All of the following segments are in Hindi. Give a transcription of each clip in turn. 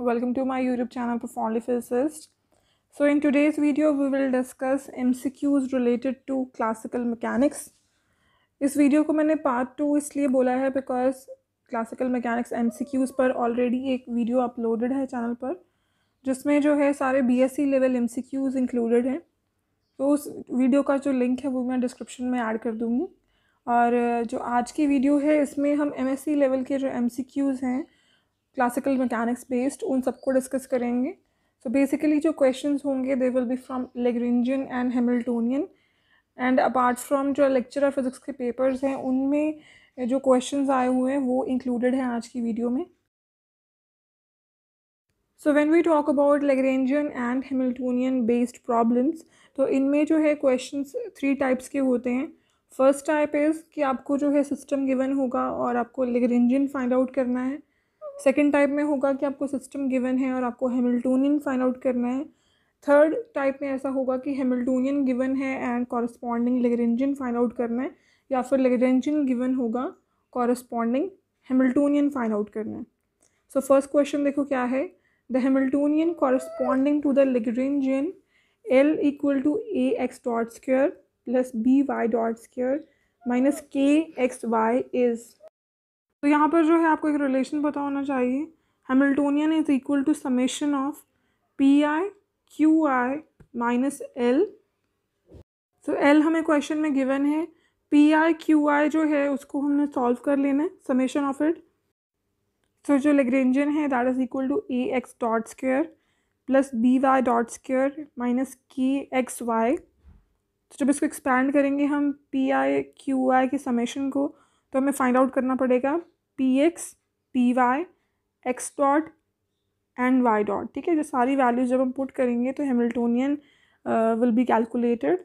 welcome to my youtube channel so physicist so in today's video we will discuss mcqs related to classical mechanics इस वीडियो को मैंने पार्ट टू इसलिए बोला है बिकॉज क्लासिकल मैकेनिक्स एम पर ऑलरेडी एक वीडियो अपलोडेड है चैनल पर जिसमें जो है सारे सी लेवल एम इंक्लूडेड हैं तो उस वीडियो का जो लिंक है वो मैं डिस्क्रिप्शन में ऐड कर दूँगी और जो आज की वीडियो है इसमें हम सी लेवल e के जो एम हैं क्लासिकल मैकेनिक्स बेस्ड उन सबको डिस्कस करेंगे सो बेसिकली जो क्वेश्चंस होंगे they will be from Lagrangian and Hamiltonian and apart from जो लेक्चर फिजिक्स के पेपर्स हैं उनमें जो क्वेश्चंस आए हुए हैं वो इंक्लूडेड हैं आज की वीडियो में so when we talk about Lagrangian and Hamiltonian based problems तो इनमें जो है क्वेश्चन थ्री टाइप्स के होते हैं फर्स्ट टाइप इज़ कि आपको जो है सिस्टम गिवन होगा और आपको लेग्रेंजियन फाइंड आउट करना है सेकेंड टाइप में होगा कि आपको सिस्टम गिवन है और आपको हेमिल्टोनियन फाइंड आउट करना है थर्ड टाइप में ऐसा होगा कि हेमिल्टोनियन गिवन है and corresponding Lagrangian find out करना है या फिर लेगरेंजन गिवन होगा कॉरस्पॉन्डिंग हेमिल्टोनियन फाइंड आउट करना है सो फर्स्ट क्वेश्चन देखो क्या है the Hamiltonian corresponding to the Lagrangian L equal to A X dot square plus B Y dot square minus K X Y is तो यहाँ पर जो है आपको एक रिलेशन पता होना चाहिए Hamiltonian is equal to summation of P I Q I minus L so L हमें क्वेश्चन में गिवन है पी आई क्यू आई जो है उसको हमने सॉल्व कर लेना है समेशन ऑफ इट सो जो लेग्रेंजन है that is equal to A X dot square plus B Y dot square minus K X Y तो जब इसको एक्सपैंड करेंगे हम पी आई क्यू आई के समेशन को तो हमें फाइंड आउट करना पड़ेगा P X P Y X dot and Y dot ठीक है जो सारी वैल्यूज जब हम पुट करेंगे तो Hamiltonian will be calculated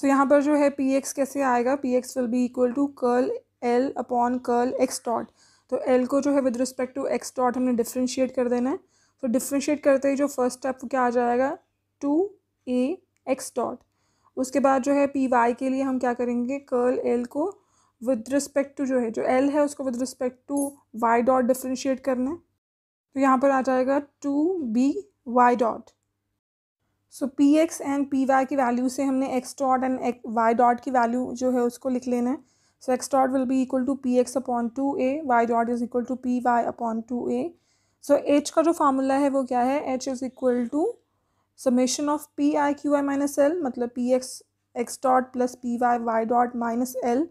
so यहाँ पर जो है पी एक्स कैसे आएगा P X will be equal to curl L upon curl X dot तो एल को जो है with respect to X dot हमने डिफ्रेंशिएट कर देना है तो डिफ्रेंशिएट करते ही जो फर्स्ट स्टेप क्या आ जाएगा टू ए एक्स डॉट उसके बाद जो है पी वाई के लिए हम क्या करेंगे कर्ल एल को विद रिस्पेक्ट टू जो है जो एल है उसको with respect to Y dot differentiate करना है तो यहाँ पर आ जाएगा two B Y dot so P X and P Y की वैल्यू से हमने X dot and Y dot की वैल्यू जो है उसको लिख लेना है so X dot will be equal to P X upon two A Y dot is equal to P Y upon two A so H का जो फार्मूला है वो क्या है H is equal to summation of P I Q I minus L मतलब P X X dot plus P Y Y dot minus L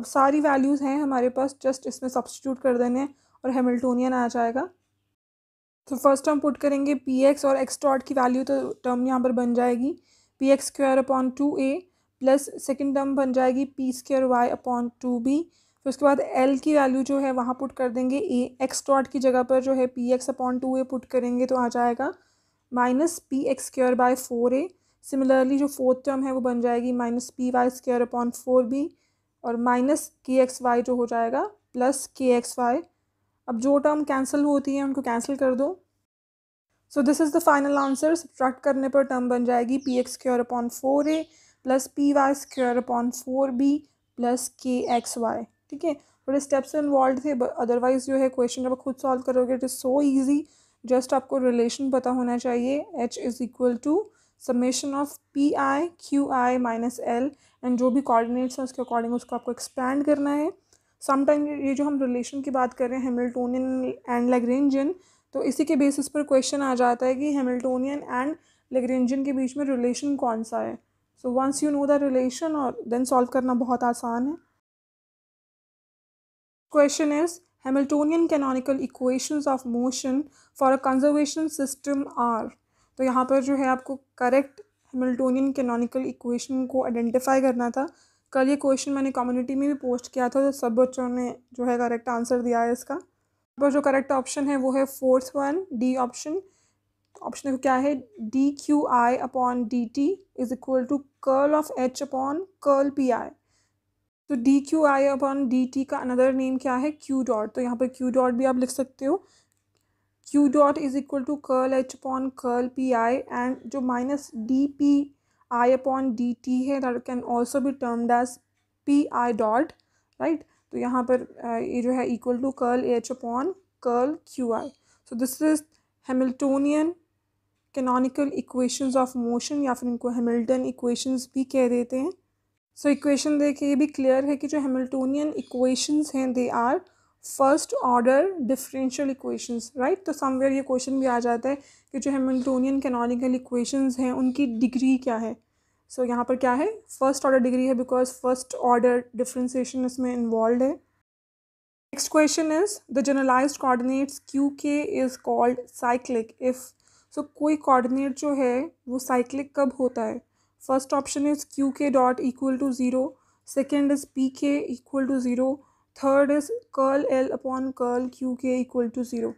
अब सारी वैल्यूज़ हैं हमारे पास जस्ट इसमें सब्सटीट्यूट कर देने और हेमिल्टोनियन आ जाएगा तो फर्स्ट हम पुट करेंगे पी एक्स और एक्स डॉट की वैल्यू तो टर्म यहाँ पर बन जाएगी P X square upon two A plus second term बन जाएगी P square Y upon two B फिर उसके बाद एल की वैल्यू जो है वहाँ पुट कर देंगे ए एक्स डॉट की जगह पर जो है P X upon two A put करेंगे तो आ जाएगा minus P X square by four A similarly जो फोर्थ टर्म है वो बन जाएगी minus P Y square upon four B और माइनस के एक्स वाई जो हो जाएगा प्लस के एक्स वाई अब जो टर्म कैंसिल होती है उनको कैंसिल कर दो so this is the final answer subtract करने पर टर्म बन जाएगी P X square upon four A plus P Y square upon four B plus K X Y ठीक है थोड़े स्टेप्स इन्वॉल्व थे अदरवाइज जो है क्वेश्चन जब खुद सॉल्व करोगे it is so easy just आपको रिलेशन पता होना चाहिए H is equal to summation of P I Q I minus L and जो भी कोऑर्डिनेट्स हैं उसके अकॉर्डिंग उसको आपको एक्सपैंड करना है समटाइम ये जो हम रिलेशन की बात कर रहे हैं हेमिल्टोनियन एंड लेग्रेंजन तो इसी के बेसिस पर क्वेश्चन आ जाता है कि हेमिल्टोनियन एंड लेग्रेंजन के बीच में रिलेशन कौन सा है so once you know the relation और देन सॉल्व करना बहुत आसान है question is Hamiltonian canonical equations of motion for a conservation system are तो यहाँ पर जो है आपको करेक्ट हेमिल्टोनियन कैनोनिकल इक्वेशन को आइडेंटिफाई करना था कल ये क्वेश्चन मैंने कम्युनिटी में भी पोस्ट किया था तो सब बच्चों ने जो है करेक्ट आंसर दिया है इसका पर जो करेक्ट ऑप्शन है वो है fourth one D option option क्या है D Q I upon D T is equal to curl of H upon curl P I तो D Q I upon D T का अनदर नेम क्या है क्यू डॉट तो यहाँ पर क्यू डॉट भी आप लिख सकते हो Q dot is equal to curl H upon curl P I and जो minus D P I upon D T है that can also be termed as P I dot right तो यहाँ पर uh, ये जो है equal to curl H upon curl Q I so this is Hamiltonian canonical equations of motion या फिर इनको हेमिल्टन इक्वेशंस भी कह देते हैं सो इक्वेशन देखिए ये भी क्लियर है कि जो हेमिल्टोनियन इक्वेशंस हैं they are first order differential equations right तो समवेयर ये क्वेश्चन भी आ जाता है कि जो हेमिल्टोनियन कैनोनिकल इक्वेशंस हैं उनकी डिग्री क्या है सो so, यहाँ पर क्या है फर्स्ट ऑर्डर डिग्री है बिकॉज फर्स्ट ऑर्डर डिफ्रेंसीशन इसमें इन्वॉल्व है next question is the generalize coordinates Q K is called cyclic if so कोई कॉर्डिनेट जो है वो साइक्लिक कब होता है first option is Q K dot equal to zero second is P K equal to zero third is curl L upon curl Q K equal to zero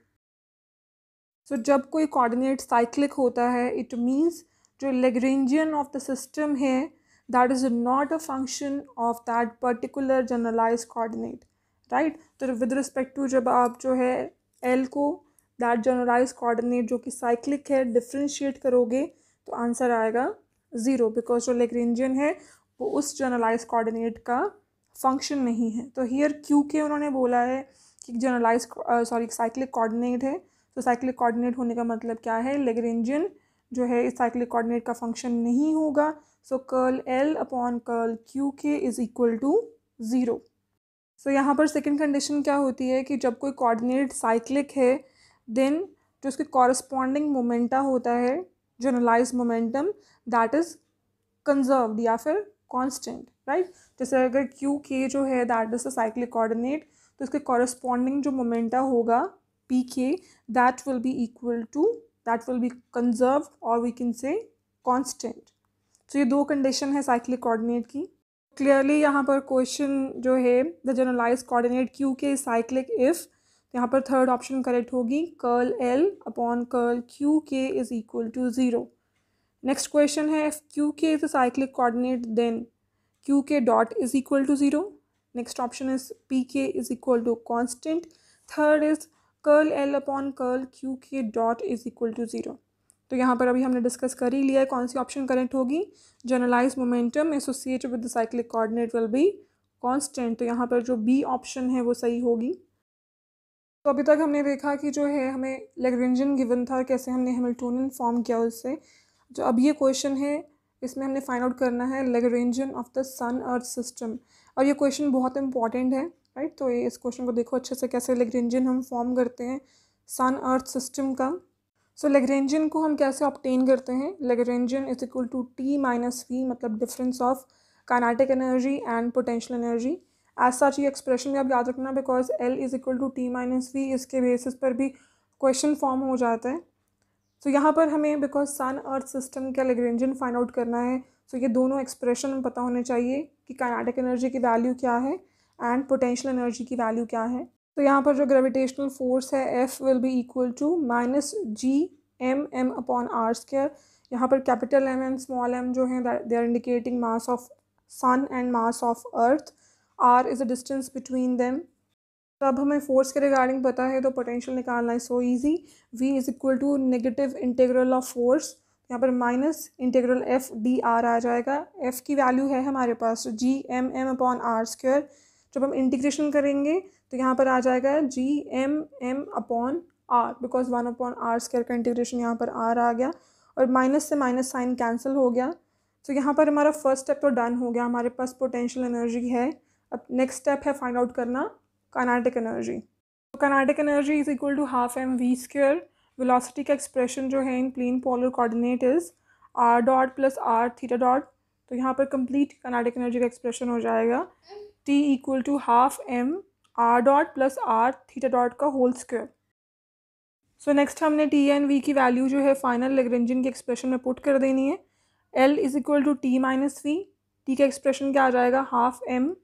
so जब कोई कोऑर्डिनेट साइक्लिक होता है इट मीन्स जो लेग्रेंजियन ऑफ द सिस्टम है that is not a function of that particular generalize coordinate right तो विद रिस्पेक्ट टू जब आप जो है एल को दैट जनरलाइज कोऑर्डिनेट जो कि साइक्लिक है डिफ्रेंशिएट करोगे तो आंसर आएगा ज़ीरो बिकॉज जो लेग्रेंजियन है वो उस जनरलाइज कोऑर्डिनेट का फंक्शन नहीं है तो हियर क्यू के उन्होंने बोला है कि जनरलाइज सॉरी साइक्लिक कोऑर्डिनेट है तो साइक्लिक कोऑर्डिनेट होने का मतलब क्या है लेग्रेंजियन जो है इस साइक्लिक कोऑर्डिनेट का फंक्शन नहीं होगा so curl L upon curl Q K is equal to zero so यहाँ पर सेकेंड कंडीशन क्या होती है कि जब कोई कोऑर्डिनेट साइक्लिक है देन जो उसके कॉरस्पॉन्डिंग मोमेंटा होता है generalize momentum that is conserve या फिर कॉन्स्टेंट राइट right? जैसे अगर क्यू के जो है that is the cyclic coordinate तो इसके कॉरस्पॉन्डिंग जो मोमेंटा होगा P K that will be equal to that will be conserve और we can say constant so ये दो कंडीशन है साइक्लिक कोऑर्डिनेट की क्लियरली यहाँ पर क्वेश्चन जो है the generalize coordinate Q K cyclic if यहाँ पर थर्ड ऑप्शन करेक्ट होगी curl L upon curl Q K is equal to zero next question है if Q K is a cyclic coordinate then Q K dot is equal to zero next option is P K is equal to constant third is curl L upon curl Q K dot is equal to zero तो यहाँ पर अभी हमने डिस्कस कर ही लिया है कौन सी ऑप्शन करेक्ट होगी generalize momentum associate with the cyclic coordinate will be constant तो यहाँ पर जो बी ऑप्शन है वो सही होगी तो अभी तक हमने देखा कि जो है हमें लेग्रेंजन गिवन था कैसे हमने हेमिल्टोनियन फॉर्म किया उससे जो अब ये क्वेश्चन है इसमें हमने फाइंड आउट करना है Lagrangian of the sun earth system और ये क्वेश्चन बहुत इंपॉर्टेंट है राइट तो ये इस क्वेश्चन को देखो अच्छे से कैसे लेगरेंजन हम फॉर्म करते हैं सन अर्थ सिस्टम का सो so, लेगरेंजन को हम कैसे ऑप्टेन करते हैं Lagrangian is equal to T minus V मतलब difference of kinetic energy and potential energy as such ये एक्सप्रेशन भी आप याद रखना because L is equal to T minus V इसके बेसिस पर भी क्वेश्चन फॉर्म हो जाता है सो so, यहाँ पर हमें बिकॉज सन अर्थ सिस्टम का लेग्रेंजन फाइंड आउट करना है सो so, ये दोनों एक्सप्रेशन पता होने चाहिए कि कर्नाटक एनर्जी की वैल्यू क्या है एंड पोटेंशियल एनर्जी की वैल्यू क्या है तो so, यहाँ पर जो ग्रेविटेशनल फोर्स है F will be equal to minus G M M upon R square यहाँ पर capital M and small M जो हैं they are indicating mass of sun and mass of earth R is a distance between them तो अब हमें फोर्स के रिगार्डिंग पता है तो पोटेंशियल निकालना है so easy V is equal to negative integral of force यहाँ पर minus integral F D R आ जाएगा एफ़ की वैल्यू है हमारे पास G M M upon R square जब हम इंटीग्रेशन करेंगे तो यहाँ पर आ जाएगा G M M upon R because one upon R square का इंटीग्रेशन यहाँ पर आर आ गया और माइनस से माइनस साइन कैंसिल हो गया तो so, यहाँ पर हमारा फर्स्ट स्टेप तो डन हो गया हमारे पास पोटेंशियल एनर्जी है अब नेक्स्ट स्टेप है फाइंड आउट करना कानाटिक एनर्जी तो kinetic energy is equal to half M V square velocity का एक्सप्रेशन जो है in plane polar coordinate is R dot plus R theta dot तो यहाँ पर कंप्लीट कानाटिक एनर्जी का एक्सप्रेशन हो जाएगा T equal to half M R dot plus R theta dot का होल स्क्र सो नेक्स्ट हमने टी एंड वी की वैल्यू जो है फाइनल लेग्रेंजिन के एक्सप्रेशन में पुट कर देनी है L is equal to T minus V T का एक्सप्रेशन क्या आ जाएगा half M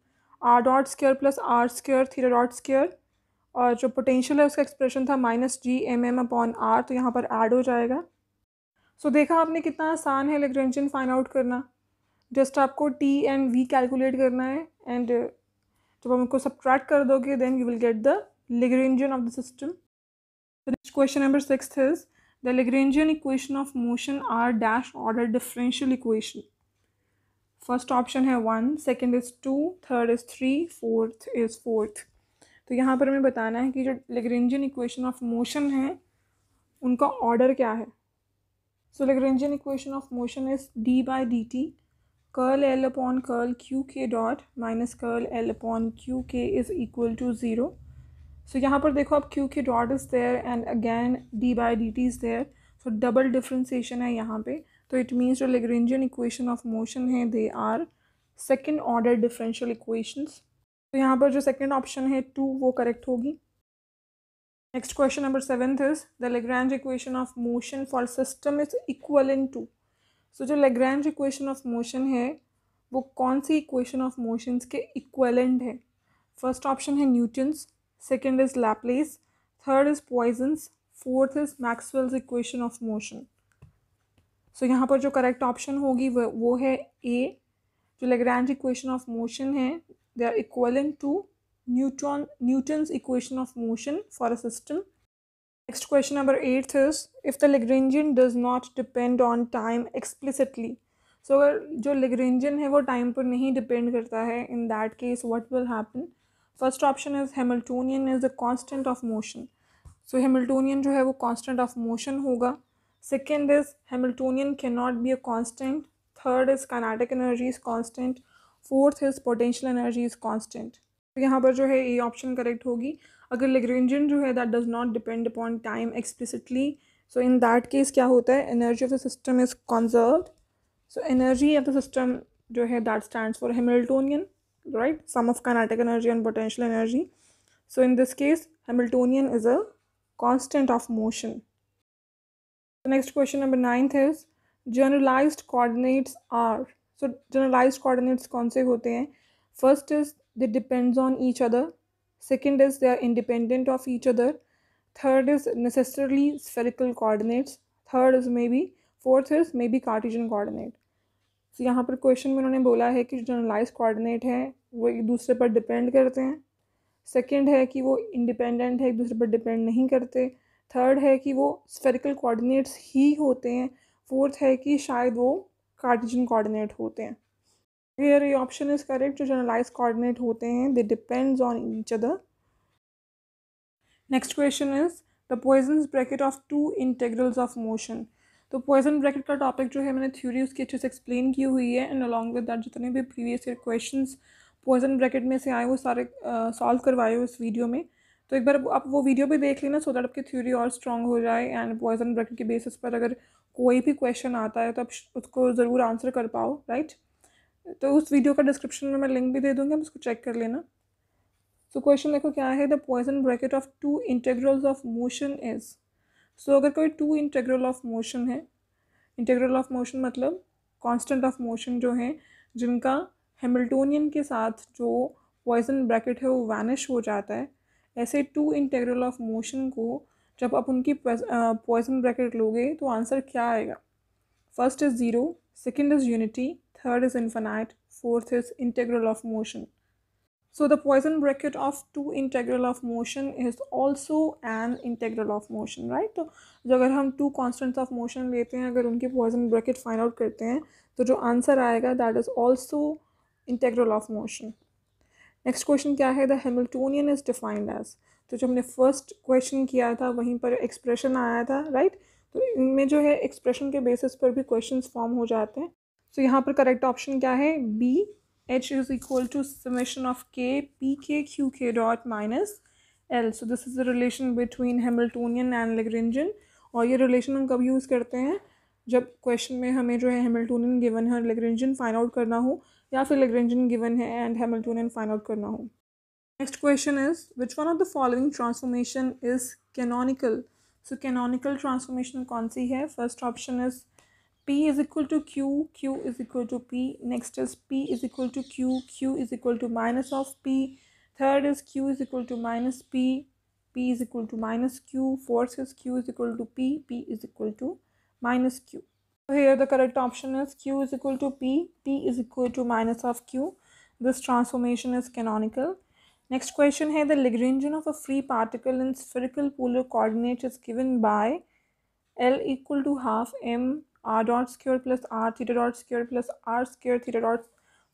R dot square plus R square theta dot square और जो पोटेंशियल है उसका एक्सप्रेशन था minus G M M upon R तो यहाँ पर ऐड हो जाएगा सो so, देखा आपने कितना आसान है लेग्रेंजन फाइंड आउट करना जस्ट आपको टी एंड वी कैलकुलेट करना है एंड जब हम उनको सब्ट्रैक्ट कर दोगे then you will get the Lagrangian of the system question number six is the Lagrangian equation of motion are dash order differential equation first option है one second is two third is three fourth is fourth तो यहाँ पर हमें बताना है कि जो लेग्रेंजियन इक्वेशन ऑफ मोशन है उनका ऑर्डर क्या है so Lagrangian equation of motion is D by D T curl L upon curl Q K dot minus curl L upon Q K is equal to zero so यहाँ पर देखो अब Q K dot is there and again D by D T is there so double differentiation है यहाँ पे तो इट मीन्स जो लेग्रेंजियन इक्वेशन ऑफ मोशन है they are second order differential equations तो यहाँ पर जो सेकेंड ऑप्शन है टू वो करेक्ट होगी next question number seventh is the Lagrange equation of motion for system is equal in to so जो लेग्रेंज इक्वेशन ऑफ मोशन है वो कौन सी इक्वेशन ऑफ मोशंस के इक्वलेंट है फर्स्ट ऑप्शन है Newton's second is Laplace third is Poisson's fourth is Maxwell's equation of motion so so, यहाँ पर जो करेक्ट ऑप्शन होगी वो वो है ए जो लेग्रैंड इक्वेशन ऑफ मोशन है they are equivalent to Newton Newton's equation of motion for a system next question number eighth is if the Lagrangian does not depend on time explicitly so अगर जो लेग्रेंजियन है वो टाइम पर नहीं डिपेंड करता है in that case what will happen first option is Hamiltonian is the constant of motion so Hamiltonian जो है वो कांस्टेंट ऑफ मोशन होगा Second is Hamiltonian cannot be a constant. Third is kinetic energy is constant. Fourth is potential energy is constant. तो यहाँ पर जो है ये ऑप्शन करेक्ट होगी अगर लेग्रेंजन जो है that does not depend upon time explicitly so in that case क्या होता है energy of the system is conserve so energy of the system जो है that stand for Hamiltonian right sum of kinetic energy and potential energy so in this case Hamiltonian is a constant of motion The next question number ninth is generalized coordinates are. So generalized coordinates कौन से होते हैं First is they depends on each other. Second is they are independent of each other. Third is necessarily spherical coordinates. Third is maybe. Fourth is maybe Cartesian coordinate. तो so, यहाँ पर क्वेश्चन में उन्होंने बोला है कि जो जनरलाइज कोऑर्डिनेट है वो एक दूसरे पर डिपेंड करते हैं सेकंड है कि वो इंडिपेंडेंट है एक दूसरे पर डिपेंड नहीं करते थर्ड है कि वो स्फेरिकल कोऑर्डिनेट्स ही होते हैं फोर्थ है कि शायद वो कार्टिजन कोऑर्डिनेट होते हैं फिर ये ऑप्शन इज़ करेक्ट जो जनरलाइज कोऑर्डिनेट होते हैं they depends on each other next question is the Poisson bracket of two integrals of motion तो पॉइजन ब्रैकेट का टॉपिक जो है मैंने थ्योरी उसकी अच्छे से एक्सप्लेन की हुई है एंड अलॉन्ग विद दैट जितने भी previous year question Poisson bracket में से आए वो सारे सॉल्व करवाए उस वीडियो में तो एक बार आप वो वीडियो भी देख लेना सो दैट आपकी थ्योरी और स्ट्रॉन्ग हो जाए एंड पॉइजन ब्रैकेट के बेसिस पर अगर कोई भी क्वेश्चन आता है तो आप उसको ज़रूर आंसर कर पाओ राइट तो उस वीडियो का डिस्क्रिप्शन में मैं लिंक भी दे दूँगी आप उसको चेक कर लेना सो क्वेश्चन देखो क्या है the Poisson bracket of two integrals of motion is so अगर कोई टू इंटेग्रल ऑफ मोशन है इंटेग्रल ऑफ मोशन मतलब कांस्टेंट ऑफ मोशन जो है जिनका हेमिल्टोनियन के साथ जो पॉइजन ब्रैकेट है वो वैनिश हो जाता है ऐसे टू इंटेग्रल ऑफ मोशन को जब आप उनकी पॉइजन ब्रैकेट लोगे तो आंसर क्या आएगा first is zero second is unity third is infinite fourth is integral of motion so the Poisson bracket of two integral of motion is also an integral of motion right तो जो अगर हम टू कॉन्स्टेंट्स ऑफ मोशन लेते हैं अगर उनके पॉइजन ब्रैकेट फाइंड आउट करते हैं तो जो आंसर आएगा that is also integral of motion next question क्या है the Hamiltonian is defined as तो जो हमने फर्स्ट क्वेश्चन किया था वहीं पर एक्सप्रेशन आया था राइट right? तो इनमें जो है एक्सप्रेशन के बेसिस पर भी क्वेश्चन फॉर्म हो जाते हैं सो तो so, यहाँ पर करेक्ट ऑप्शन क्या है B H is equal to summation of K P K Q K dot minus L so this is the relation between Hamiltonian and Lagrangian और ये रिलेशन हम कब यूज़ करते हैं जब क्वेश्चन में हमें जो है हेमल्टोनियन गिवन है लेग्रेंजन फाइंड आउट करना हो या फिर लेग्रेंजन गिवन है एंड हेमल्टोनियन फाइंड आउट करना हो next question is which one of the following transformation is canonical so canonical transformation कौन सी है first option is P is equal to Q Q is equal to P next is P is equal to Q Q is equal to minus of P third is Q is equal to minus P P is equal to minus Q fourth is Q is equal to P P is equal to minus q. So here the correct option is q is equal to p, p is equal to minus of q. This transformation is canonical. Next question है the Lagrangian of a free particle in spherical polar coordinates is given by L equal to half m r dot square plus r theta dot square plus r square theta dot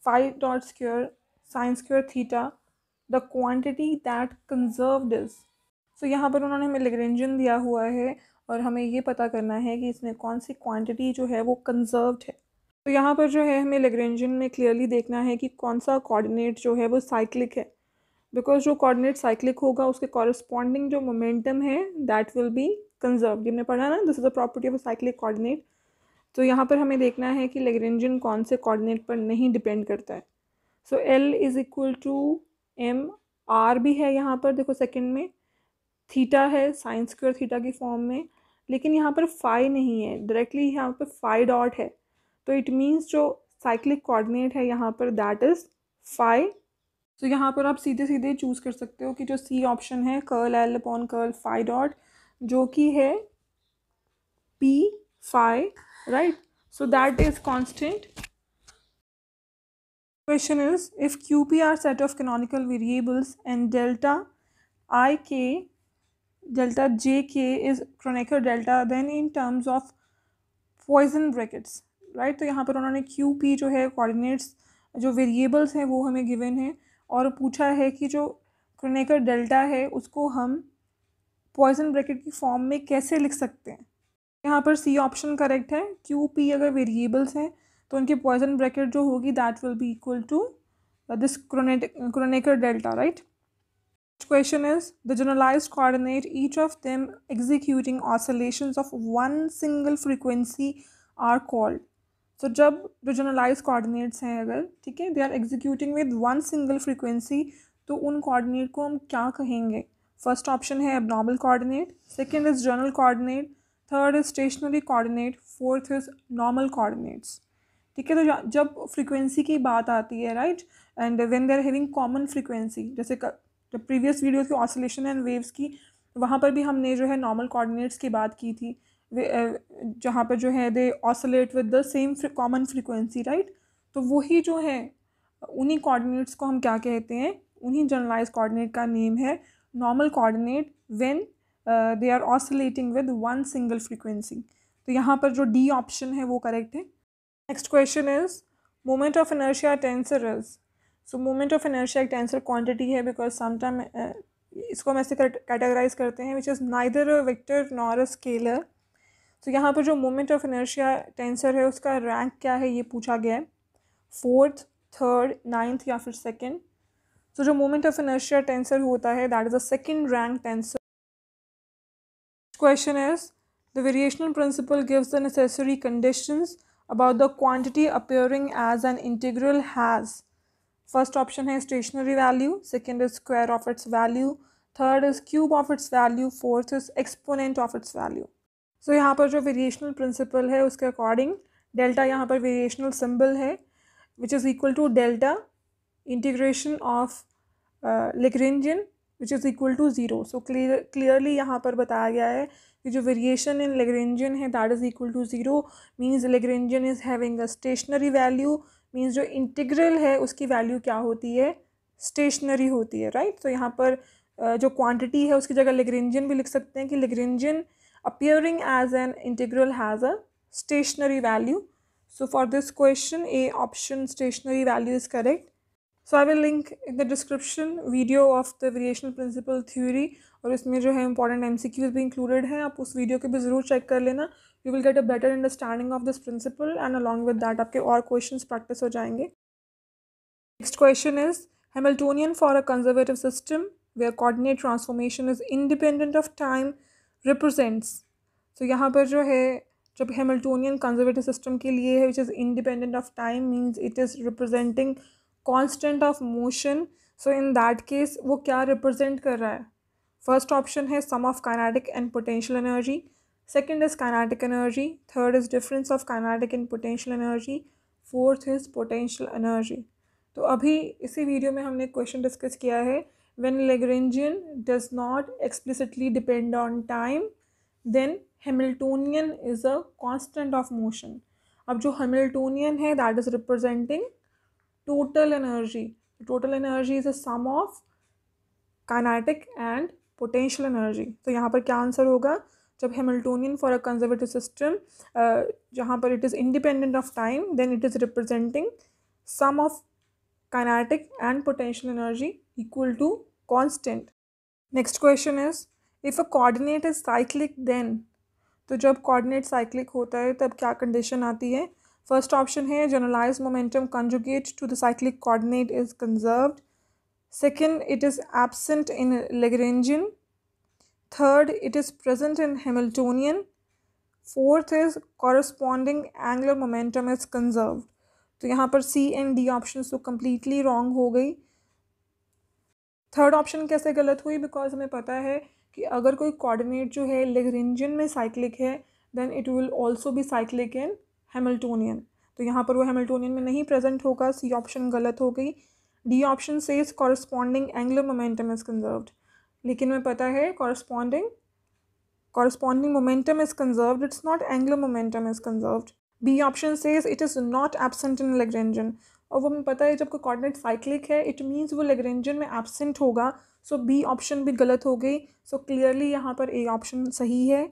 phi dot square sin square theta the quantity that conserved is. So यहाँ पर उन्होंने हमें Lagrangian दिया हुआ है और हमें ये पता करना है कि इसमें कौन सी क्वांटिटी जो है वो कंजर्व है तो यहाँ पर जो है हमें लेग्रेंजन में क्लियरली देखना है कि कौन सा कोऑर्डिनेट जो है वो साइक्लिक है बिकॉज जो कोऑर्डिनेट साइक्लिक होगा उसके कॉरस्पॉन्डिंग जो मोमेंटम है दैट विल बी कंजर्व हमने पढ़ा ना this is the property of cyclic coordinate तो यहाँ पर हमें देखना है कि लेग्रेंजन कौन से कोऑर्डिनेट पर नहीं डिपेंड करता है so L is equal to M R भी है यहाँ पर देखो सेकेंड में थीटा है साइन स्क्वेयर थीटा की फॉर्म में लेकिन यहाँ पर फाई नहीं है डायरेक्टली यहाँ पर फाई डॉट है तो इट मीन्स जो साइक्लिक कोऑर्डिनेट है यहाँ पर दैट इज़ फाई तो यहाँ पर आप सीधे सीधे चूज़ कर सकते हो कि जो सी ऑप्शन है curl L upon curl phi dot जो कि है P phi right so that is constant question is if Q P are set of canonical variables and delta I K delta J K is Kronecker delta then in terms of Poisson brackets right तो यहाँ पर उन्होंने क्यू पी जो है कोऑर्डिनेट्स जो वेरिएबल्स हैं वो हमें गिवन है और पूछा है कि जो क्रोनेकर डेल्टा है उसको हम पॉइजन ब्रैकेट की फॉर्म में कैसे लिख सकते हैं यहाँ पर सी ऑप्शन करेक्ट है क्यू पी अगर वेरिएबल्स हैं तो उनकी पॉइजन ब्रैकेट जो होगी that will be equal to this Kronecker Kronecker delta right question is the generalized coordinate each of them executing oscillations of one single frequency are called so जब जो generalized coordinates हैं अगर ठीक है they are executing with one single frequency तो उन coordinate को हम क्या कहेंगे first option है abnormal coordinate second is general coordinate third is stationary coordinate fourth is normal coordinates ठीक है तो जब फ्रीक्वेंसी की बात आती है right and when they are having common frequency जैसे जब प्रीवियस वीडियोज़ की ऑसोलेशन एंड वेव्स की वहाँ पर भी हमने जो है नॉर्मल कोऑर्डिनेट्स की बात की थी जहाँ पर जो है they oscillate with the same common frequency right तो वही जो है उन्हीं कोऑर्डिनेट्स को हम क्या कहते हैं उन्हीं जनरलाइज कोऑर्डिनेट का नेम है normal coordinate when they are oscillating with one single frequency तो यहाँ पर जो डी ऑप्शन है वो करेक्ट है next question is moment of inertia tensor is so moment of inertia एक टेंसर क्वांटिटी है बिकॉज समटाइम uh, इसको हम ऐसे कैटेगराइज करते हैं which is neither a vector nor a scalar तो यहाँ पर जो मोमेंट ऑफ इनर्शिया टेंसर है उसका रैंक क्या है ये पूछा गया है फोर्थ थर्ड नाइन्थ या फिर सेकेंड सो जो मोमेंट ऑफ इनर्शिया टेंसर होता है that is a second rank tensor question is the variational principle gives the necessary conditions about the quantity appearing as an integral has first option है stationary value second is square of its value third is cube of its value fourth is exponent of its value so यहाँ पर जो वेरिएशनल प्रिंसिपल है उसके अकॉर्डिंग डेल्टा यहाँ पर वेरिएशनल सिंबल है which is equal to delta integration of Lagrangian which is equal to zero so clear clearly यहाँ पर बताया गया है कि जो वेरिएशन इन लेग्रेंजियन है that is equal to zero means Lagrangian is having a stationary value means जो इंटीग्रल है उसकी वैल्यू क्या होती है स्टेशनरी होती है राइट right? तो so, यहाँ पर जो क्वांटिटी है उसकी जगह लेग्रेंजियन भी लिख सकते हैं कि Lagrangian appearing as an integral has a stationary value so for this question A option stationary value is correct so I will link in the description video of the variational principle theory और इसमें जो है इंपॉर्टेंट एम सी क्यूज भी इंक्लूडेड हैं आप उस वीडियो को भी ज़रूर चेक कर लेना you will get a better understanding of this principle and along with that आपके और क्वेश्चन प्रैक्टिस हो जाएंगे next question is Hamiltonian for a conservative system where coordinate transformation is independent of time represents so यहाँ पर जो है जब हेमल्टोनियन कंजर्वेटिव सिस्टम के लिए है which is independent of time means it is representing constant of motion so in that case वो क्या रिप्रेजेंट कर रहा है फर्स्ट ऑप्शन है sum of kinetic and potential energy second is kinetic energy third is difference of kinetic and potential energy fourth is potential energy तो अभी इसी वीडियो में हमने क्वेश्चन डिस्कस किया है when Lagrangian does not explicitly depend on time then Hamiltonian is a constant of motion अब जो हेमिल्टोनियन है that is representing total energy total energy is a sum of kinetic and potential energy तो यहाँ पर क्या आंसर होगा जब Hamiltonian for a conservative system जहाँ पर it is independent of time then it is representing sum of kinetic and potential energy equal to constant next question is if a coordinate is cyclic then तो जब कॉर्डिनेट साइक्लिक होता है तब क्या कंडीशन आती है फर्स्ट ऑप्शन है generalize momentum conjugate to the cyclic coordinate is conserved second it is absent in Lagrangian third it is present in Hamiltonian fourth is corresponding angular momentum is conserve तो यहाँ पर सी एंड डी ऑप्शन तो कम्प्लीटली रॉन्ग हो गई थर्ड ऑप्शन कैसे गलत हुई बिकॉज हमें पता है कि अगर कोई कोऑर्डिनेट जो है लेग्रेंजियन में साइक्लिक है देन इट विल ऑल्सो भी साइक्लिक इन हैमिल्टोनियन तो यहाँ पर वो हैमिल्टोनियन में नहीं प्रेजेंट होगा सी ऑप्शन गलत हो गई डी ऑप्शन से is corresponding angular momentum is conserved लेकिन हमें पता है corresponding corresponding momentum is conserved it's not angular momentum is conserved B option से it is not absent in Lagrangian और वो हमें पता है जब कोई कॉर्डिनेट साइक्लिक है इट मीन्स वो लेग्रेंजन में एबसेंट होगा सो बी ऑप्शन भी गलत हो गई सो क्लियरली यहाँ पर ए ऑप्शन सही है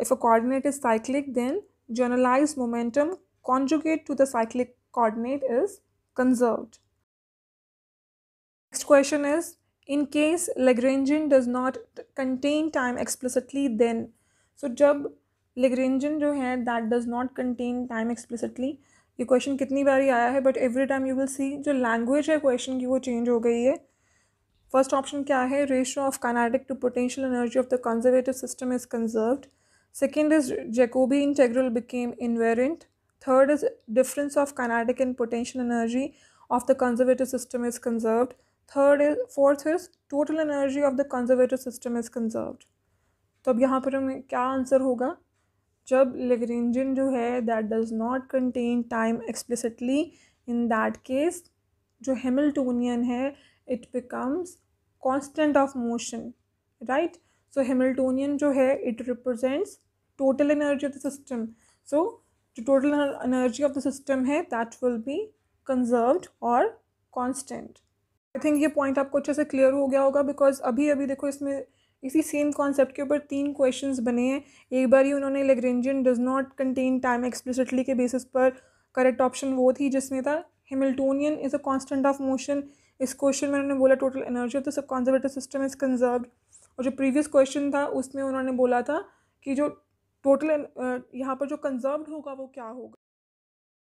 if a coordinate is cyclic then generalized momentum conjugate to the cyclic coordinate is conserved. Next question is, in case Lagrangian does not contain time explicitly then, so jab Lagrangian jo hai that does not contain time explicitly, ये क्वेश्चन कितनी बारी आया है but every time you will see जो लैंग्वेज है क्वेश्चन की वो चेंज हो गई है फर्स्ट ऑप्शन क्या है ratio of kinetic to potential energy of the conservative system is conserved Second is Jacobi integral became invariant. Third is difference of kinetic and potential energy of the conservative system is conserved. Third is fourth is total energy of the conservative system is conserved. तो अब यहाँ पर हमें क्या आंसर होगा जब लेग्रेंजन जो है that does not contain time explicitly in that case जो हेमिल्टोनियन है it becomes constant of motion right so Hamiltonian जो है it represents total energy of the system so जो total energy of the system है दैट विल बी कंजर्वड और कॉन्स्टेंट आई थिंक ये पॉइंट आपको अच्छे से क्लियर हो गया होगा बिकॉज अभी अभी देखो इसमें इसी सेम कॉन्सेप्ट के ऊपर तीन क्वेश्चन बने हैं एक बार ही उन्होंने Lagrangian does not contain time explicitly के बेसिस पर करेक्ट ऑप्शन वो थी जिसमें था Hamiltonian is a constant of motion इस क्वेश्चन में उन्होंने बोला टोटल एनर्जी ऑफ द सब कॉन्जर्वेटिव सिस्टम इज कंजर्व्ड और जो प्रीवियस क्वेश्चन था उसमें उन्होंने बोला था कि जो टोटल यहाँ पर जो कंजर्व्ड होगा वो क्या होगा